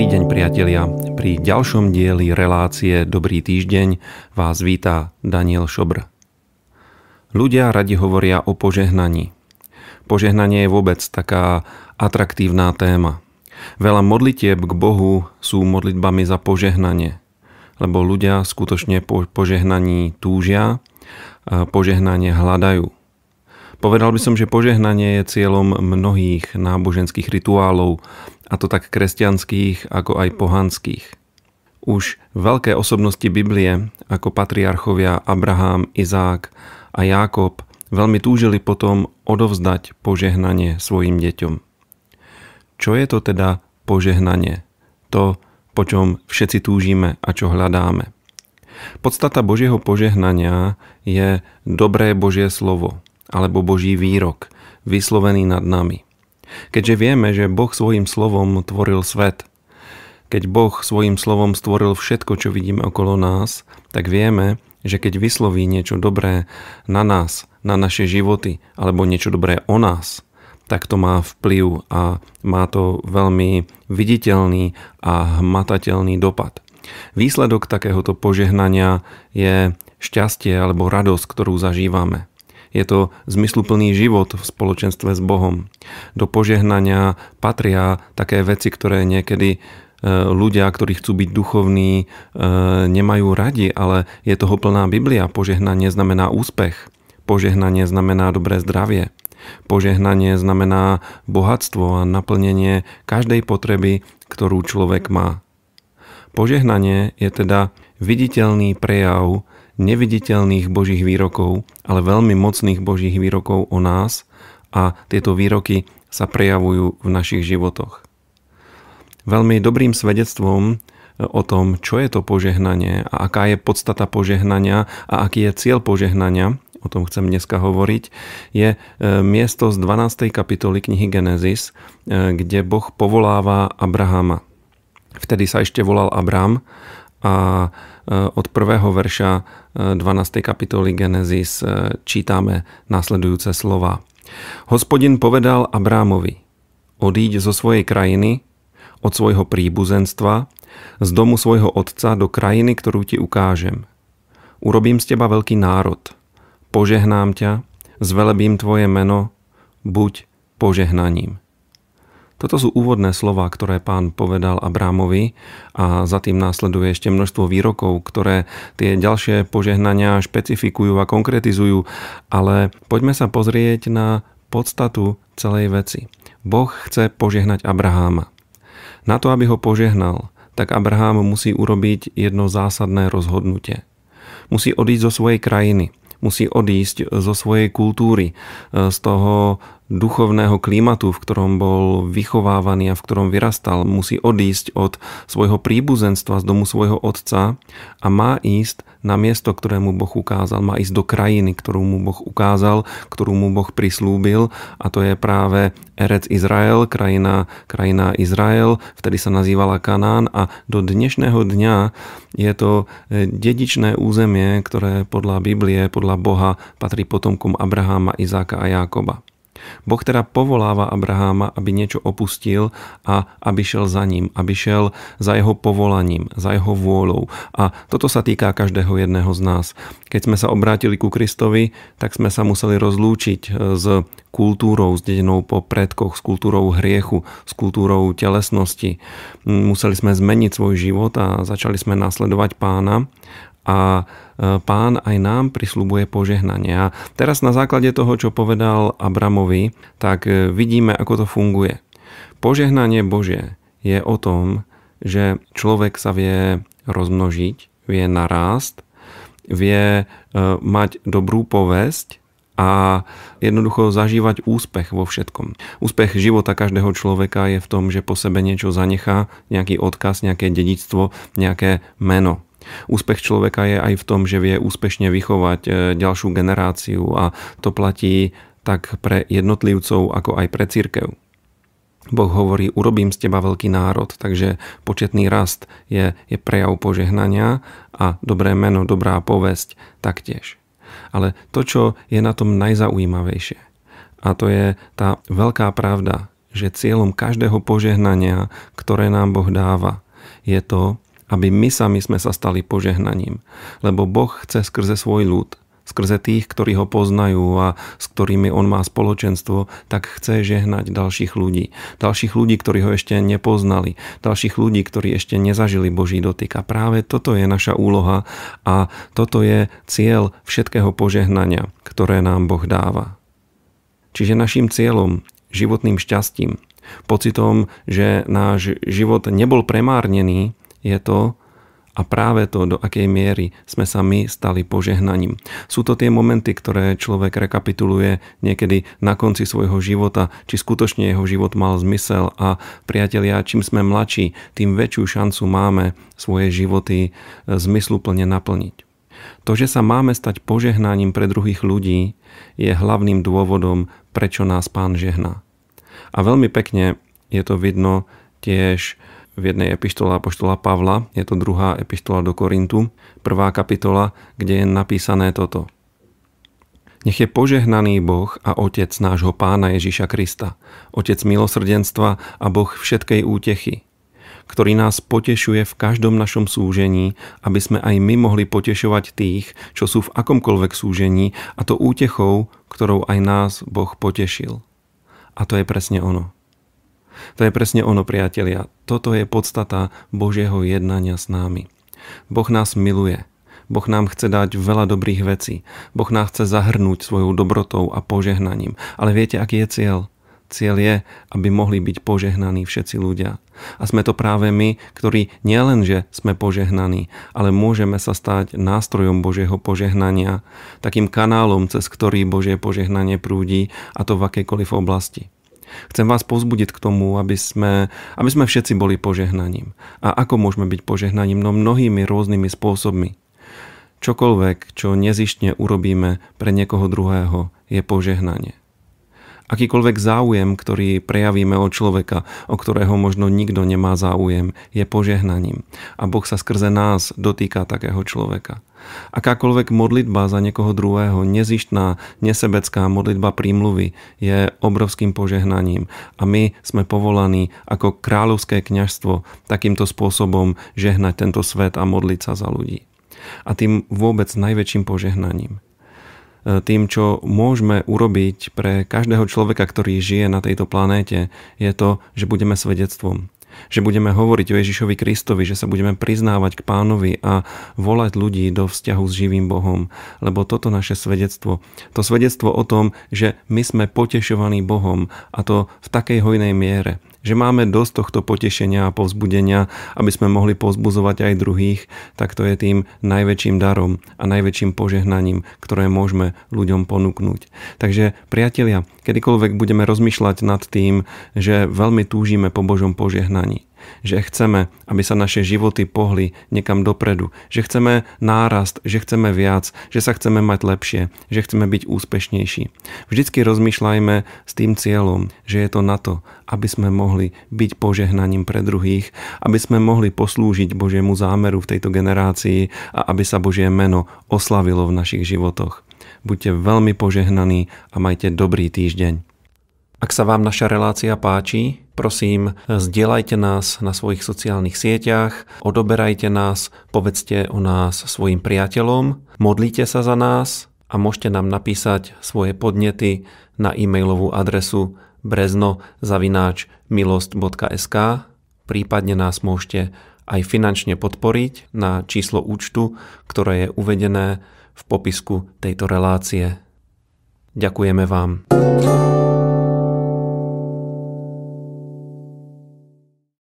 Dobrý deň priatelia. Pri ďalšom dieli relácie Dobrý týždeň vás víta Daniel Šobr. Ľudia radi hovoria o požehnaní. Požehnanie je vôbec taká atraktívna téma. Veľa modlitieb k Bohu sú modlitbami za požehnanie, lebo ľudia skutočne po požehnaní túžia, e, požehnanie hľadajú. Povedal by som, že požehnanie je cieľom mnohých náboženských rituálov, a to tak kresťanských ako aj pohanských. Už veľké osobnosti Biblie, ako patriarchovia Abraham, Izák a Jákob, veľmi túžili potom odovzdať požehnanie svojim deťom. Čo je to teda požehnanie? To, po čom všetci túžime a čo hľadáme. Podstata Božieho požehnania je dobré Božie slovo alebo Boží výrok, vyslovený nad nami – keďže vieme, že Boh svojim slovom tvoril svet. Keď Boh svojim slovom stvoril všetko, čo vidíme okolo nás, tak vieme, že keď vysloví niečo dobré na nás, na naše životy, alebo niečo dobré o nás, tak to má vplyv a má to veľmi viditeľný a hmatateľný dopad. Výsledok takéhoto požehnania je šťastie alebo radosť, ktorú zažívame. Je to zmysluplný život v spoločenstve s Bohom. Do požehnania patria také veci, ktoré niekedy e, ľudia, ktorí chcú byť duchovní, e, nemajú radi, ale je toho plná Biblia. Požehnanie znamená úspech. Požehnanie znamená dobré zdravie. Požehnanie znamená bohatstvo a naplnenie každej potreby, ktorú človek má. Požehnanie je teda viditeľný prejav neviditeľných Božích výrokov, ale veľmi mocných Božích výrokov o nás a tieto výroky sa prejavujú v našich životoch. Veľmi dobrým svedectvom e, o tom, čo je to požehnanie a aká je podstata požehnania a aký je cieľ požehnania, o tom chcem dneska hovoriť, je e, miesto z 12. kapitoly knihy Genesis, e, kde Boh povoláva Abrahama. Vtedy sa ešte volal Abram a e, od prvého verša 12. E, kapitoly Genesis e, čítame následujúce slova. Hospodin povedal Abrámovi, odíď zo svojej krajiny, od svojho príbuzenstva, z domu svojho otca do krajiny, ktorú ti ukážem. Urobím z teba veľký národ, požehnám ťa, zvelebím tvoje meno, buď požehnaním. Toto sú úvodné slova, ktoré pán povedal Abrámovi a za tým následuje ešte množstvo výrokov, ktoré tie ďalšie požehnania špecifikujú a konkretizujú, ale poďme sa pozrieť na podstatu celej veci. Boh chce požehnať Abraháma. Na to, aby ho požehnal, tak Abraham musí urobiť jedno zásadné rozhodnutie. Musí odísť zo svojej krajiny, musí odísť zo svojej kultúry, z toho duchovného klímatu, v ktorom bol vychovávaný a v ktorom vyrastal, musí odísť od svojho príbuzenstva z domu svojho otca a má ísť na miesto, ktoré mu Boh ukázal, má ísť do krajiny, ktorú mu Boh ukázal, ktorú mu Boh prislúbil a to je práve Erec Izrael, krajina, krajina Izrael, vtedy sa nazývala Kanán a do dnešného dňa je to e, dedičné územie, ktoré podľa Biblie, podľa Boha patrí potomkom Abraháma, Izáka a Jákoba. Boh teda povoláva Abraháma, aby niečo opustil a aby šel za ním, aby šel za jeho povolaním, za jeho vôľou. A toto sa týka každého jedného z nás. Keď sme sa obrátili ku Kristovi, tak sme sa museli rozlúčiť e, s kultúrou zdedenou po predkoch, s kultúrou hriechu, s kultúrou telesnosti. Museli sme zmeniť svoj život a začali sme nasledovať pána a e, pán aj nám prislubuje požehnanie. A teraz na základe toho, čo povedal Abramovi, tak e, vidíme, ako to funguje. Požehnanie Bože je o tom, že človek sa vie rozmnožiť, vie narást, vie e, mať dobrú povesť a jednoducho zažívať úspech vo všetkom. Úspech života každého človeka je v tom, že po sebe niečo zanechá, nejaký odkaz, nejaké dedictvo, nejaké meno. Úspech človeka je aj v tom, že vie úspešne vychovať e, ďalšiu generáciu a to platí tak pre jednotlivcov, ako aj pre církev. Boh hovorí, urobím z teba veľký národ, takže početný rast je, je prejav požehnania a dobré meno, dobrá povesť taktiež. Ale to, čo je na tom najzaujímavejšie, a to je tá veľká pravda, že cieľom každého požehnania, ktoré nám Boh dáva, je to, aby my sami sme sa stali požehnaním. Lebo Boh chce skrze svoj ľud, skrze tých, ktorí ho poznajú a s ktorými on má spoločenstvo, tak chce žehnať ďalších ľudí. Ďalších ľudí, ktorí ho ešte nepoznali. Ďalších ľudí, ktorí ešte nezažili Boží dotyk. A práve toto je naša úloha a toto je cieľ všetkého požehnania, ktoré nám Boh dáva. Čiže našim cieľom, životným šťastím, pocitom, že náš život nebol premárnený, je to a práve to, do akej miery sme sa my stali požehnaním. Sú to tie momenty, ktoré človek rekapituluje niekedy na konci svojho života, či skutočne jeho život mal zmysel a priatelia, čím sme mladší, tým väčšiu šancu máme svoje životy e, zmysluplne naplniť. To, že sa máme stať požehnaním pre druhých ľudí, je hlavným dôvodom, prečo nás pán žehná. A veľmi pekne je to vidno tiež v jednej epištole Apoštola Pavla, je to druhá epištola do Korintu, prvá kapitola, kde je napísané toto. Nech je požehnaný Boh a Otec nášho Pána Ježiša Krista, Otec milosrdenstva a Boh všetkej útechy, ktorý nás potešuje v každom našom súžení, aby sme aj my mohli potešovať tých, čo sú v akomkoľvek súžení a to útechou, ktorou aj nás Boh potešil. A to je presne ono. To je presne ono, priatelia. Toto je podstata Božieho jednania s námi. Boh nás miluje. Boh nám chce dať veľa dobrých vecí. Boh nás chce zahrnúť svojou dobrotou a požehnaním. Ale viete, aký je cieľ? Cieľ je, aby mohli byť požehnaní všetci ľudia. A sme to práve my, ktorí nielenže sme požehnaní, ale môžeme sa stať nástrojom Božieho požehnania, takým kanálom, cez ktorý Božie požehnanie prúdi a to v akejkoliv oblasti. Chcem vás povzbudiť k tomu, aby sme, aby sme všetci boli požehnaním. A ako môžeme byť požehnaním? No mnohými rôznymi spôsobmi. Čokoľvek, čo nezištne urobíme pre niekoho druhého, je požehnanie akýkoľvek záujem, ktorý prejavíme od človeka, o ktorého možno nikto nemá záujem, je požehnaním. A Boh sa skrze nás dotýka takého človeka. Akákoľvek modlitba za niekoho druhého, nezištná, nesebecká modlitba prímluvy je obrovským požehnaním a my sme povolaní ako kráľovské kňažstvo takýmto spôsobom žehnať tento svet a modliť sa za ľudí. A tým vôbec najväčším požehnaním E, tým, čo môžeme urobiť pre každého človeka, ktorý žije na tejto planéte, je to, že budeme svedectvom. Že budeme hovoriť o Ježišovi Kristovi, že sa budeme priznávať k pánovi a volať ľudí do vzťahu s živým Bohom. Lebo toto naše svedectvo, to svedectvo o tom, že my sme potešovaní Bohom a to v takej hojnej miere, že máme dosť tohto potešenia a povzbudenia, aby sme mohli povzbuzovať aj druhých, tak to je tým najväčším darom a najväčším požehnaním, ktoré môžeme ľuďom ponúknuť. Takže priatelia, kedykoľvek budeme rozmýšľať nad tým, že veľmi túžime po Božom požehnaní, že chceme, aby sa naše životy pohli niekam dopredu, že chceme nárast, že chceme viac, že sa chceme mať lepšie, že chceme byť úspešnejší. Vždycky rozmýšľajme s tým cieľom, že je to na to, aby sme mohli byť požehnaním pre druhých, aby sme mohli poslúžiť Božiemu zámeru v tejto generácii a aby sa Božie meno oslavilo v našich životoch. Buďte veľmi požehnaní a majte dobrý týždeň. Ak sa vám naša relácia páči, Prosím, zdieľajte nás na svojich sociálnych sieťach, odoberajte nás, povedzte o nás svojim priateľom, modlite sa za nás a môžete nám napísať svoje podnety na e-mailovú adresu breznozavináčmilost.sk prípadne nás môžete aj finančne podporiť na číslo účtu, ktoré je uvedené v popisku tejto relácie. Ďakujeme vám.